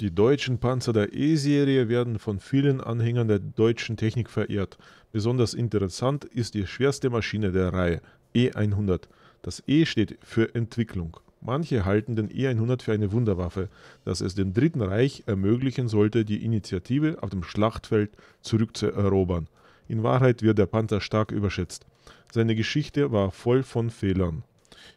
Die deutschen Panzer der E-Serie werden von vielen Anhängern der deutschen Technik verehrt. Besonders interessant ist die schwerste Maschine der Reihe, E100. Das E steht für Entwicklung. Manche halten den E100 für eine Wunderwaffe, dass es dem Dritten Reich ermöglichen sollte, die Initiative auf dem Schlachtfeld zurückzuerobern. In Wahrheit wird der Panzer stark überschätzt. Seine Geschichte war voll von Fehlern.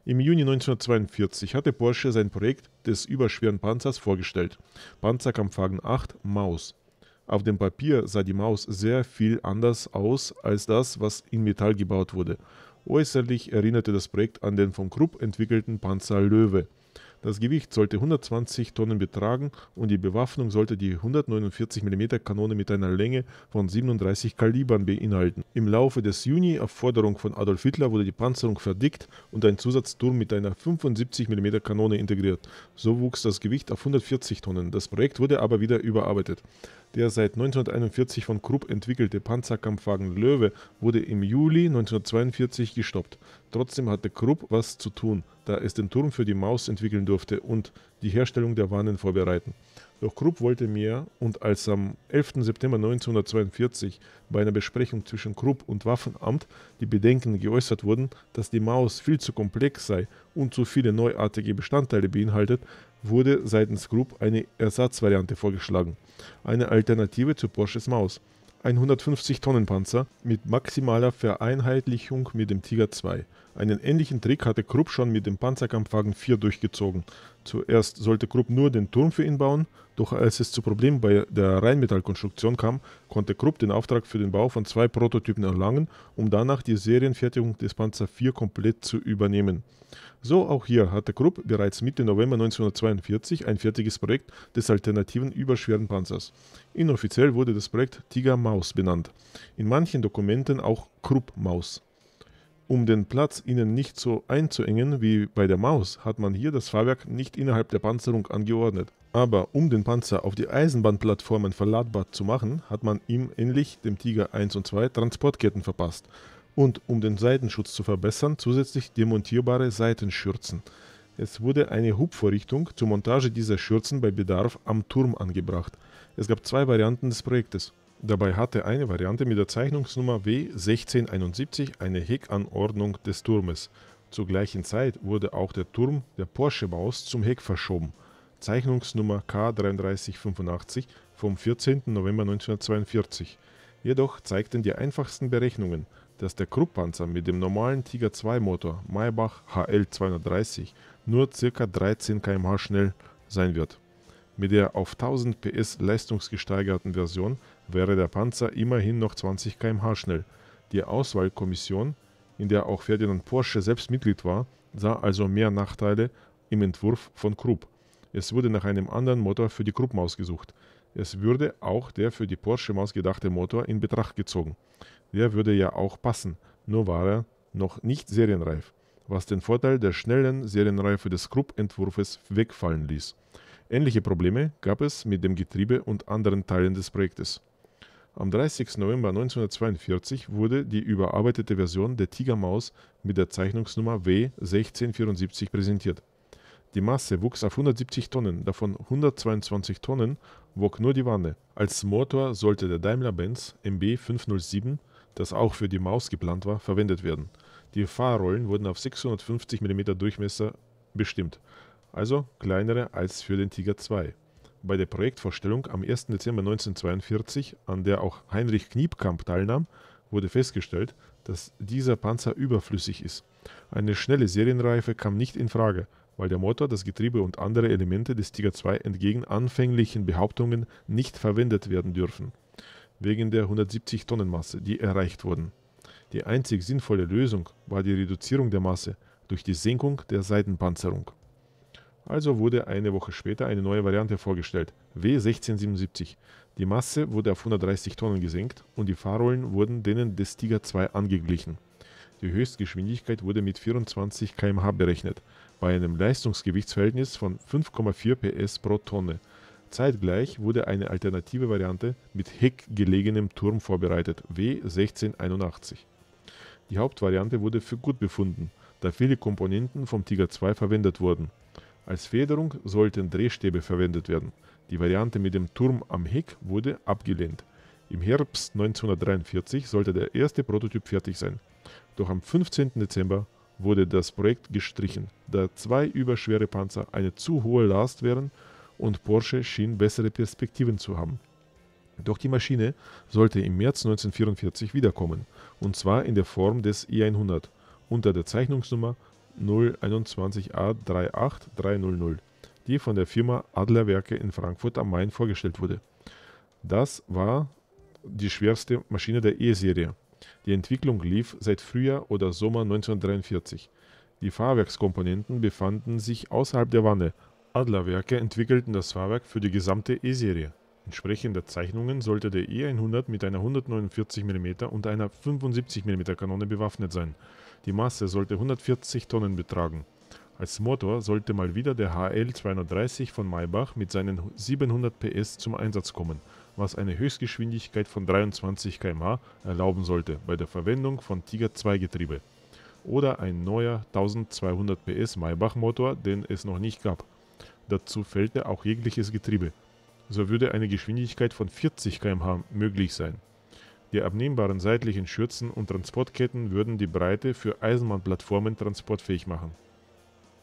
Im Juni 1942 hatte Porsche sein Projekt des überschweren Panzers vorgestellt. Panzerkampfwagen 8 Maus. Auf dem Papier sah die Maus sehr viel anders aus als das, was in Metall gebaut wurde. Äußerlich erinnerte das Projekt an den von Krupp entwickelten Panzer Löwe. Das Gewicht sollte 120 Tonnen betragen und die Bewaffnung sollte die 149 mm Kanone mit einer Länge von 37 Kalibern beinhalten. Im Laufe des Juni auf Forderung von Adolf Hitler wurde die Panzerung verdickt und ein Zusatzturm mit einer 75 mm Kanone integriert. So wuchs das Gewicht auf 140 Tonnen. Das Projekt wurde aber wieder überarbeitet. Der seit 1941 von Krupp entwickelte Panzerkampfwagen Löwe wurde im Juli 1942 gestoppt. Trotzdem hatte Krupp was zu tun, da es den Turm für die Maus entwickeln durfte und die Herstellung der Wannen vorbereiten doch Krupp wollte mehr und als am 11. September 1942 bei einer Besprechung zwischen Krupp und Waffenamt die Bedenken geäußert wurden, dass die Maus viel zu komplex sei und zu viele neuartige Bestandteile beinhaltet, wurde seitens Krupp eine Ersatzvariante vorgeschlagen, eine Alternative zu Porsches Maus. Ein 150-Tonnen-Panzer mit maximaler Vereinheitlichung mit dem Tiger II. Einen ähnlichen Trick hatte Krupp schon mit dem Panzerkampfwagen 4 durchgezogen. Zuerst sollte Krupp nur den Turm für ihn bauen, doch als es zu Problemen bei der Rheinmetallkonstruktion kam, konnte Krupp den Auftrag für den Bau von zwei Prototypen erlangen, um danach die Serienfertigung des Panzer 4 komplett zu übernehmen. So auch hier hatte Krupp bereits Mitte November 1942 ein fertiges Projekt des alternativen überschweren Panzers. Inoffiziell wurde das Projekt Tiger Maus benannt, in manchen Dokumenten auch Krupp Maus. Um den Platz ihnen nicht so einzuengen wie bei der Maus, hat man hier das Fahrwerk nicht innerhalb der Panzerung angeordnet. Aber um den Panzer auf die Eisenbahnplattformen verladbar zu machen, hat man ihm ähnlich dem Tiger 1 und 2 Transportketten verpasst und um den Seitenschutz zu verbessern zusätzlich demontierbare Seitenschürzen. Es wurde eine Hubvorrichtung zur Montage dieser Schürzen bei Bedarf am Turm angebracht. Es gab zwei Varianten des Projektes. Dabei hatte eine Variante mit der Zeichnungsnummer W1671 eine Heckanordnung des Turmes. Zur gleichen Zeit wurde auch der Turm der Porsche-Maus zum Heck verschoben. Zeichnungsnummer K3385 vom 14. November 1942. Jedoch zeigten die einfachsten Berechnungen, dass der Krupp-Panzer mit dem normalen Tiger II Motor Maybach HL 230 nur ca. 13 km/h schnell sein wird mit der auf 1000 PS leistungsgesteigerten Version wäre der Panzer immerhin noch 20 km/h schnell. Die Auswahlkommission, in der auch Ferdinand Porsche selbst Mitglied war, sah also mehr Nachteile im Entwurf von Krupp. Es wurde nach einem anderen Motor für die Krupp-Maus gesucht. Es würde auch der für die Porsche-Maus gedachte Motor in Betracht gezogen. Der würde ja auch passen, nur war er noch nicht serienreif, was den Vorteil der schnellen Serienreife des Krupp-Entwurfes wegfallen ließ. Ähnliche Probleme gab es mit dem Getriebe und anderen Teilen des Projektes. Am 30. November 1942 wurde die überarbeitete Version der Tigermaus mit der Zeichnungsnummer W1674 präsentiert. Die Masse wuchs auf 170 Tonnen, davon 122 Tonnen wog nur die Wanne. Als Motor sollte der Daimler-Benz MB 507, das auch für die Maus geplant war, verwendet werden. Die Fahrrollen wurden auf 650 mm Durchmesser bestimmt also kleinere als für den Tiger II. Bei der Projektvorstellung am 1. Dezember 1942, an der auch Heinrich Kniepkamp teilnahm, wurde festgestellt, dass dieser Panzer überflüssig ist. Eine schnelle Serienreife kam nicht in Frage, weil der Motor, das Getriebe und andere Elemente des Tiger II entgegen anfänglichen Behauptungen nicht verwendet werden dürfen, wegen der 170 Tonnen Masse, die erreicht wurden. Die einzig sinnvolle Lösung war die Reduzierung der Masse durch die Senkung der Seitenpanzerung. Also wurde eine Woche später eine neue Variante vorgestellt, W1677. Die Masse wurde auf 130 Tonnen gesenkt und die Fahrrollen wurden denen des Tiger II angeglichen. Die Höchstgeschwindigkeit wurde mit 24 km/h berechnet, bei einem Leistungsgewichtsverhältnis von 5,4 PS pro Tonne. Zeitgleich wurde eine alternative Variante mit heckgelegenem Turm vorbereitet, W1681. Die Hauptvariante wurde für gut befunden, da viele Komponenten vom Tiger II verwendet wurden als Federung sollten Drehstäbe verwendet werden. Die Variante mit dem Turm am Heck wurde abgelehnt. Im Herbst 1943 sollte der erste Prototyp fertig sein. Doch am 15. Dezember wurde das Projekt gestrichen, da zwei überschwere Panzer eine zu hohe Last wären und Porsche schien bessere Perspektiven zu haben. Doch die Maschine sollte im März 1944 wiederkommen, und zwar in der Form des E100 unter der Zeichnungsnummer 021A38300, die von der Firma Adlerwerke in Frankfurt am Main vorgestellt wurde. Das war die schwerste Maschine der E-Serie. Die Entwicklung lief seit Frühjahr oder Sommer 1943. Die Fahrwerkskomponenten befanden sich außerhalb der Wanne. Adlerwerke entwickelten das Fahrwerk für die gesamte E-Serie entsprechender Zeichnungen sollte der E100 mit einer 149 mm und einer 75 mm Kanone bewaffnet sein. Die Masse sollte 140 Tonnen betragen. Als Motor sollte mal wieder der HL230 von Maybach mit seinen 700 PS zum Einsatz kommen, was eine Höchstgeschwindigkeit von 23 km/h erlauben sollte bei der Verwendung von Tiger 2 Getriebe. Oder ein neuer 1200 PS Maybach Motor, den es noch nicht gab. Dazu fehlte auch jegliches Getriebe so würde eine Geschwindigkeit von 40 km/h möglich sein. Die abnehmbaren seitlichen Schürzen und Transportketten würden die Breite für Eisenbahnplattformen transportfähig machen.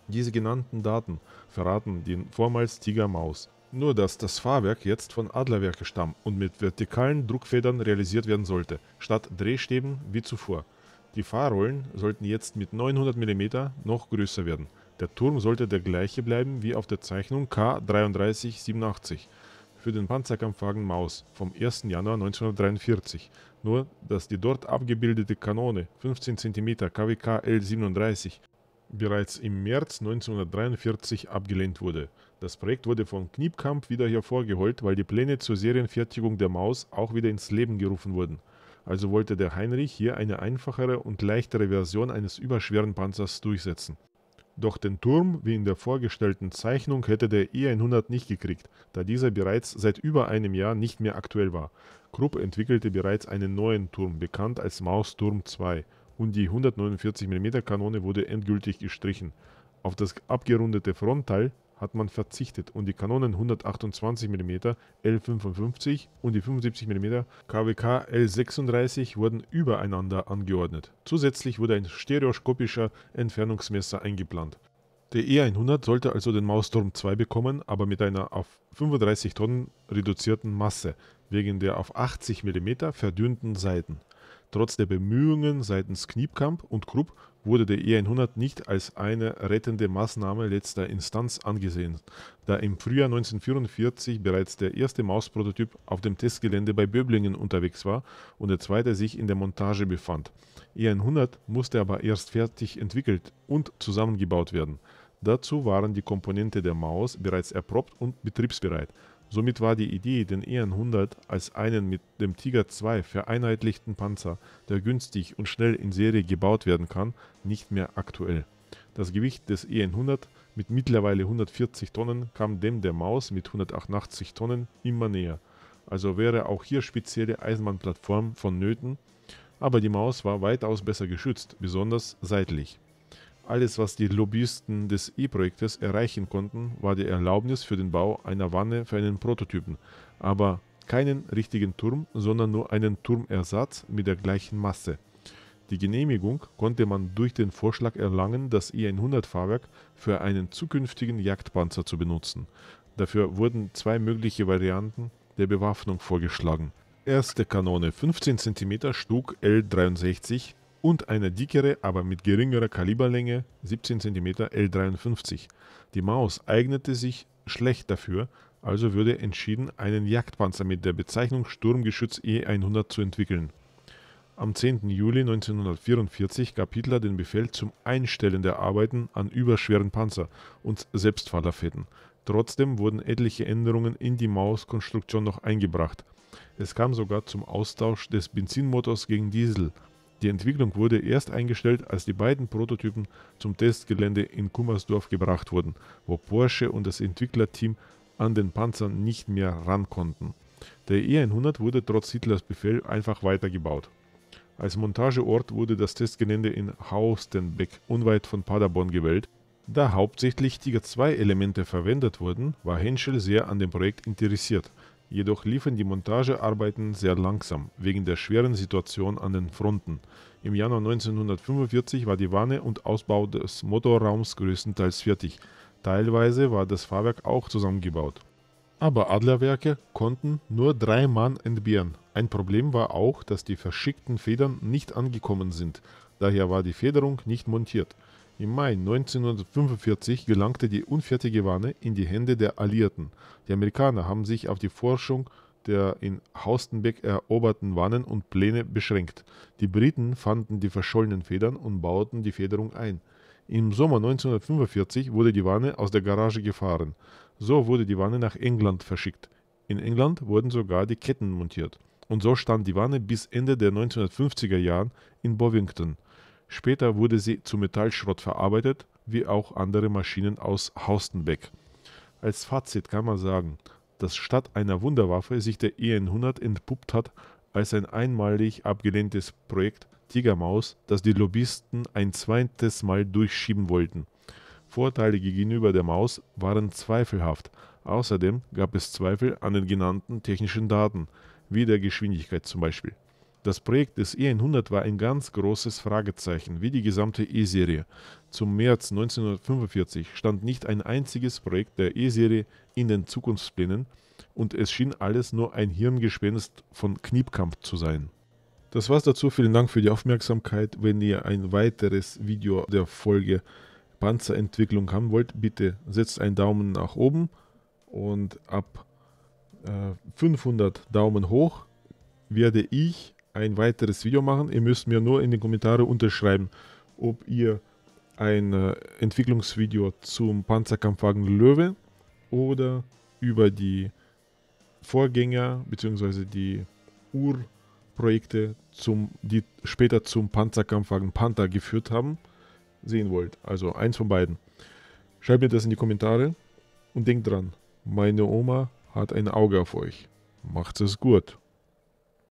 Diese genannten Daten verraten den vormals Tiger Maus. Nur dass das Fahrwerk jetzt von Adlerwerke stammt und mit vertikalen Druckfedern realisiert werden sollte, statt Drehstäben wie zuvor. Die Fahrrollen sollten jetzt mit 900 mm noch größer werden. Der Turm sollte der gleiche bleiben wie auf der Zeichnung K3387 für den Panzerkampfwagen Maus vom 1. Januar 1943, nur dass die dort abgebildete Kanone 15 cm KWK L37 bereits im März 1943 abgelehnt wurde. Das Projekt wurde von Kniepkamp wieder hervorgeholt, weil die Pläne zur Serienfertigung der Maus auch wieder ins Leben gerufen wurden. Also wollte der Heinrich hier eine einfachere und leichtere Version eines überschweren Panzers durchsetzen. Doch den Turm, wie in der vorgestellten Zeichnung, hätte der E100 nicht gekriegt, da dieser bereits seit über einem Jahr nicht mehr aktuell war. Krupp entwickelte bereits einen neuen Turm, bekannt als Mausturm 2, und die 149 mm Kanone wurde endgültig gestrichen. Auf das abgerundete Frontteil hat man verzichtet und die Kanonen 128 mm L55 und die 75 mm KWK L36 wurden übereinander angeordnet. Zusätzlich wurde ein stereoskopischer Entfernungsmesser eingeplant. Der E100 sollte also den Mausturm 2 bekommen, aber mit einer auf 35 Tonnen reduzierten Masse, wegen der auf 80 mm verdünnten Seiten. Trotz der Bemühungen seitens Kniepkamp und Krupp wurde der E100 nicht als eine rettende Maßnahme letzter Instanz angesehen, da im Frühjahr 1944 bereits der erste Mausprototyp auf dem Testgelände bei Böblingen unterwegs war und der zweite sich in der Montage befand. E100 musste aber erst fertig entwickelt und zusammengebaut werden. Dazu waren die Komponente der Maus bereits erprobt und betriebsbereit. Somit war die Idee, den EN-100 als einen mit dem Tiger II vereinheitlichten Panzer, der günstig und schnell in Serie gebaut werden kann, nicht mehr aktuell. Das Gewicht des EN-100 mit mittlerweile 140 Tonnen kam dem der Maus mit 188 Tonnen immer näher. Also wäre auch hier spezielle Eisenbahnplattform vonnöten, aber die Maus war weitaus besser geschützt, besonders seitlich. Alles, was die Lobbyisten des E-Projektes erreichen konnten, war die Erlaubnis für den Bau einer Wanne für einen Prototypen, aber keinen richtigen Turm, sondern nur einen Turmersatz mit der gleichen Masse. Die Genehmigung konnte man durch den Vorschlag erlangen, das E100-Fahrwerk für einen zukünftigen Jagdpanzer zu benutzen. Dafür wurden zwei mögliche Varianten der Bewaffnung vorgeschlagen. Erste Kanone 15 cm Stug L63 und eine dickere, aber mit geringerer Kaliberlänge 17 cm L53. Die Maus eignete sich schlecht dafür, also würde entschieden, einen Jagdpanzer mit der Bezeichnung Sturmgeschütz E100 zu entwickeln. Am 10. Juli 1944 gab Hitler den Befehl zum Einstellen der Arbeiten an überschweren Panzer und Selbstfahrerfäden. Trotzdem wurden etliche Änderungen in die Mauskonstruktion noch eingebracht. Es kam sogar zum Austausch des Benzinmotors gegen Diesel die Entwicklung wurde erst eingestellt, als die beiden Prototypen zum Testgelände in Kummersdorf gebracht wurden, wo Porsche und das Entwicklerteam an den Panzern nicht mehr ran konnten. Der E100 wurde trotz Hitlers Befehl einfach weitergebaut. Als Montageort wurde das Testgelände in Haustenbeck unweit von Paderborn gewählt. Da hauptsächlich Tiger 2 Elemente verwendet wurden, war Henschel sehr an dem Projekt interessiert. Jedoch liefen die Montagearbeiten sehr langsam, wegen der schweren Situation an den Fronten. Im Januar 1945 war die Wanne und Ausbau des Motorraums größtenteils fertig. Teilweise war das Fahrwerk auch zusammengebaut. Aber Adlerwerke konnten nur drei Mann entbehren. Ein Problem war auch, dass die verschickten Federn nicht angekommen sind. Daher war die Federung nicht montiert. Im Mai 1945 gelangte die unfertige Wanne in die Hände der Alliierten. Die Amerikaner haben sich auf die Forschung der in Haustenbeck eroberten Wannen und Pläne beschränkt. Die Briten fanden die verschollenen Federn und bauten die Federung ein. Im Sommer 1945 wurde die Wanne aus der Garage gefahren. So wurde die Wanne nach England verschickt. In England wurden sogar die Ketten montiert. Und so stand die Wanne bis Ende der 1950er Jahren in Bovington. Später wurde sie zu Metallschrott verarbeitet, wie auch andere Maschinen aus Haustenbeck. Als Fazit kann man sagen, dass statt einer Wunderwaffe sich der en 100 entpuppt hat als ein einmalig abgelehntes Projekt Tigermaus, das die Lobbyisten ein zweites Mal durchschieben wollten. Vorteile gegenüber der Maus waren zweifelhaft. Außerdem gab es Zweifel an den genannten technischen Daten, wie der Geschwindigkeit zum Beispiel. Das Projekt des E100 war ein ganz großes Fragezeichen, wie die gesamte E-Serie. Zum März 1945 stand nicht ein einziges Projekt der E-Serie in den Zukunftsplänen und es schien alles nur ein Hirngespenst von Kniepkampf zu sein. Das war's dazu. Vielen Dank für die Aufmerksamkeit. Wenn ihr ein weiteres Video der Folge Panzerentwicklung haben wollt, bitte setzt einen Daumen nach oben und ab äh, 500 Daumen hoch werde ich ein weiteres Video machen. Ihr müsst mir nur in den Kommentaren unterschreiben, ob ihr ein äh, Entwicklungsvideo zum Panzerkampfwagen Löwe oder über die Vorgänger bzw. die Urprojekte, zum, die später zum Panzerkampfwagen Panther geführt haben, sehen wollt. Also eins von beiden. Schreibt mir das in die Kommentare und denkt dran, meine Oma hat ein Auge auf euch. Macht es gut.